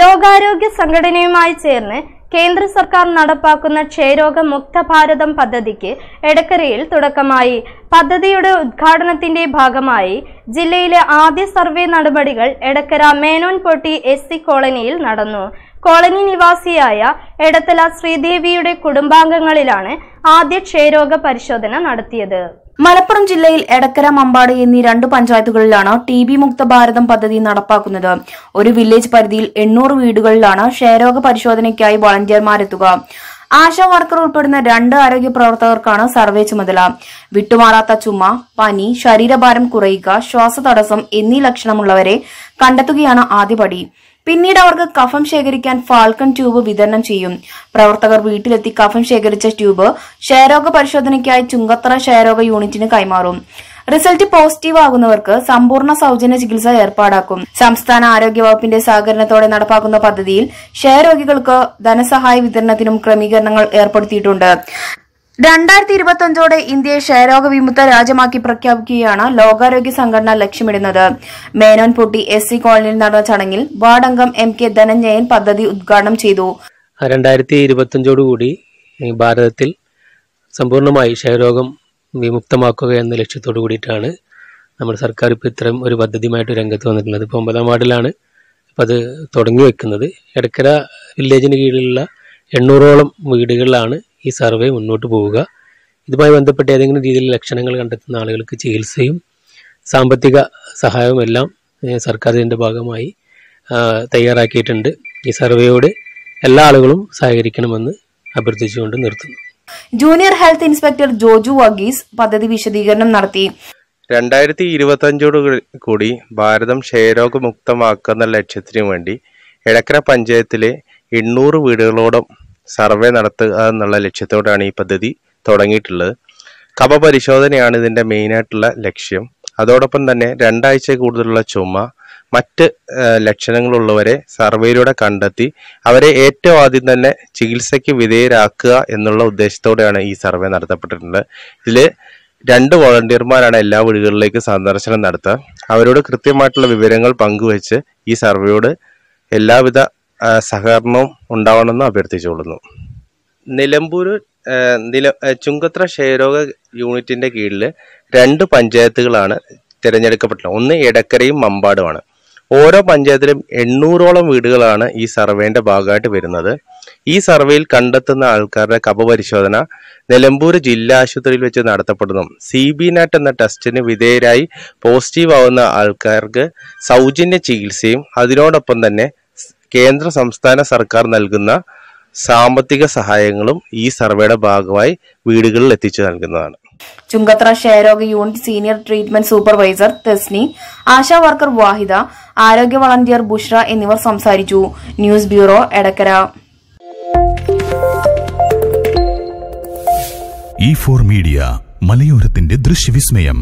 ലോകാരോഗ്യ സംഘടനയുമായി ചേർന്ന് കേന്ദ്ര സർക്കാർ നടപ്പാക്കുന്ന ക്ഷയരോഗ മുക്ത ഭാരതം പദ്ധതിക്ക് എടക്കരയിൽ തുടക്കമായി പദ്ധതിയുടെ ഉദ്ഘാടനത്തിന്റെ ഭാഗമായി ജില്ലയിലെ ആദ്യ സർവേ നടപടികൾ എടക്കര മേനോൻപൊട്ടി എസ് സി കോളനിയിൽ നടന്നു കോളനി നിവാസിയായ എടത്തല ശ്രീദേവിയുടെ കുടുംബാംഗങ്ങളിലാണ് ആദ്യ ക്ഷയരോഗ പരിശോധന നടത്തിയത് മലപ്പുറം ജില്ലയിൽ എടക്കര മമ്പാട് എന്നീ രണ്ട് പഞ്ചായത്തുകളിലാണ് ടി ബി മുക്ത ഭാരതം പദ്ധതി നടപ്പാക്കുന്നത് ഒരു വില്ലേജ് പരിധിയിൽ എണ്ണൂറ് വീടുകളിലാണ് ക്ഷയരോഗ പരിശോധനയ്ക്കായി വളണ്ടിയർമാരെത്തുക ആശാ വർക്കർ ഉൾപ്പെടുന്ന രണ്ട് ആരോഗ്യ പ്രവർത്തകർക്കാണ് സർവേ ചുമതല വിട്ടുമാറാത്ത ചുമ പനി ശരീരഭാരം കുറയുക ശ്വാസതടസ്സം എന്നീ ലക്ഷണമുള്ളവരെ കണ്ടെത്തുകയാണ് ആദ്യപടി പിന്നീട് അവർക്ക് കഫം ശേഖരിക്കാൻ ഫാൽക്കൺ ട്യൂബ് വിതരണം ചെയ്യും പ്രവർത്തകർ വീട്ടിലെത്തി കഫം ശേഖരിച്ച ട്യൂബ് ക്ഷയരോഗ പരിശോധനയ്ക്കായി ചുങ്കത്തറ ക്ഷയരോഗ യൂണിറ്റിന് കൈമാറും റിസൾട്ട് പോസിറ്റീവ് ആകുന്നവർക്ക് സമ്പൂർണ്ണ സൗജന്യ ചികിത്സ ഏർപ്പാടാക്കും സംസ്ഥാന ആരോഗ്യ വകുപ്പിന്റെ സഹകരണത്തോടെ നടപ്പാക്കുന്ന പദ്ധതിയിൽ ക്ഷയരോഗികൾക്ക് ധനസഹായ വിതരണത്തിനും ക്രമീകരണങ്ങൾ ഏർപ്പെടുത്തിയിട്ടുണ്ട് രണ്ടായിരത്തി ഇരുപത്തിയഞ്ചോടെ ഇന്ത്യയെ ക്ഷയരോഗ വിമുക്ത രാജ്യമാക്കി പ്രഖ്യാപിക്കുകയാണ് ലോകാരോഗ്യ സംഘടന ലക്ഷ്യമിടുന്നത് മേനോൻപൊട്ടി എസ് സി കോളനിയിൽ നടന്ന ചടങ്ങിൽ വാർഡ് അംഗം എം കെ ധനഞ്ജയൻ പദ്ധതി ഉദ്ഘാടനം ചെയ്തു രണ്ടായിരത്തി ഇരുപത്തിയഞ്ചോടുകൂടി ഭാരതത്തിൽ സമ്പൂർണ്ണമായി ക്ഷയരോഗം വിമുക്തമാക്കുക എന്ന ലക്ഷ്യത്തോടു കൂടിയിട്ടാണ് നമ്മുടെ സർക്കാർ ഇപ്പോൾ ഇത്തരം ഒരു പദ്ധതിയുമായിട്ട് രംഗത്ത് വന്നിട്ടുള്ളത് ഇപ്പോൾ ഒമ്പതാം വാർഡിലാണ് അപ്പോൾ അത് തുടങ്ങി വെക്കുന്നത് എടക്കര വില്ലേജിന് കീഴിലുള്ള എണ്ണൂറോളം വീടുകളിലാണ് ഈ സർവേ മുന്നോട്ട് പോവുക ഇതുമായി ബന്ധപ്പെട്ട് ഏതെങ്കിലും രീതിയിൽ ലക്ഷണങ്ങൾ കണ്ടെത്തുന്ന ആളുകൾക്ക് ചികിത്സയും സാമ്പത്തിക സഹായവും സർക്കാർ ഇതിൻ്റെ ഭാഗമായി തയ്യാറാക്കിയിട്ടുണ്ട് ഈ സർവേയോട് എല്ലാ ആളുകളും സഹകരിക്കണമെന്ന് അഭ്യർത്ഥിച്ചുകൊണ്ട് നിർത്തുന്നു junior health inspector Joju Varghese പദ്ധതി വിശദീകരണം നടത്തി രണ്ടായിരത്തി ഇരുപത്തഞ്ചോട് കൂടി ഭാരതം ക്ഷയരോഗമുക്തമാക്കുന്ന ലക്ഷ്യത്തിനു വേണ്ടി എടക്കര പഞ്ചായത്തിലെ എണ്ണൂറ് വീടുകളോടും സർവേ നടത്തുക എന്നുള്ള ലക്ഷ്യത്തോടാണ് ഈ പദ്ധതി തുടങ്ങിയിട്ടുള്ളത് കപ പരിശോധനയാണ് ഇതിൻ്റെ മെയിനായിട്ടുള്ള ലക്ഷ്യം അതോടൊപ്പം തന്നെ രണ്ടാഴ്ച കൂടുതലുള്ള ചുമ മറ്റ് ലക്ഷണങ്ങളുള്ളവരെ സർവേയിലൂടെ കണ്ടെത്തി അവരെ ഏറ്റവും ആദ്യം തന്നെ ചികിത്സയ്ക്ക് വിധേയരാക്കുക എന്നുള്ള ഉദ്ദേശത്തോടെയാണ് ഈ സർവേ നടത്തപ്പെട്ടിട്ടുള്ളത് ഇതിൽ രണ്ട് വോളണ്ടിയർമാരാണ് എല്ലാ വീടുകളിലേക്ക് സന്ദർശനം നടത്തുക അവരോട് കൃത്യമായിട്ടുള്ള വിവരങ്ങൾ പങ്കുവച്ച് ഈ സർവേയോട് എല്ലാവിധ സഹകരണവും ഉണ്ടാവണമെന്ന് അഭ്യർത്ഥിച്ചുകൊള്ളുന്നു നിലമ്പൂർ നില ചുങ്കത്ര ക്ഷയരോഗ യൂണിറ്റിന്റെ കീഴിൽ രണ്ട് പഞ്ചായത്തുകളാണ് തിരഞ്ഞെടുക്കപ്പെട്ടിട്ടുള്ളത് ഒന്ന് എടക്കരയും മമ്പാടുമാണ് ഓരോ പഞ്ചായത്തിലും എണ്ണൂറോളം വീടുകളാണ് ഈ സർവേന്റെ ഭാഗമായിട്ട് വരുന്നത് ഈ സർവേയിൽ കണ്ടെത്തുന്ന ആൾക്കാരുടെ കപപരിശോധന നിലമ്പൂർ ജില്ലാ ആശുപത്രിയിൽ വെച്ച് നടത്തപ്പെടുന്നു സി ബി നാറ്റ് എന്ന ടെസ്റ്റിന് വിധേയരായി പോസിറ്റീവ് ആവുന്ന ആൾക്കാർക്ക് സൗജന്യ ചികിത്സയും അതിനോടൊപ്പം തന്നെ കേന്ദ്ര സംസ്ഥാന സർക്കാർ നൽകുന്ന സാമ്പത്തിക സഹായങ്ങളും ഈ സർവേയുടെ ഭാഗമായി വീടുകളിൽ എത്തിച്ചു നൽകുന്നതാണ് ചുങ്കത്ര ക്ഷയരോഗ unit senior treatment supervisor Thesni Asha worker Vahida ആരോഗ്യ വളണ്ടിയർ ബുഷ്ര എന്നിവർ സംസാരിച്ചു ന്യൂസ് ബ്യൂറോ എടക്കര ഈ ഫോർ മീഡിയ മലയോരത്തിന്റെ ദൃശ്യവിസ്മയം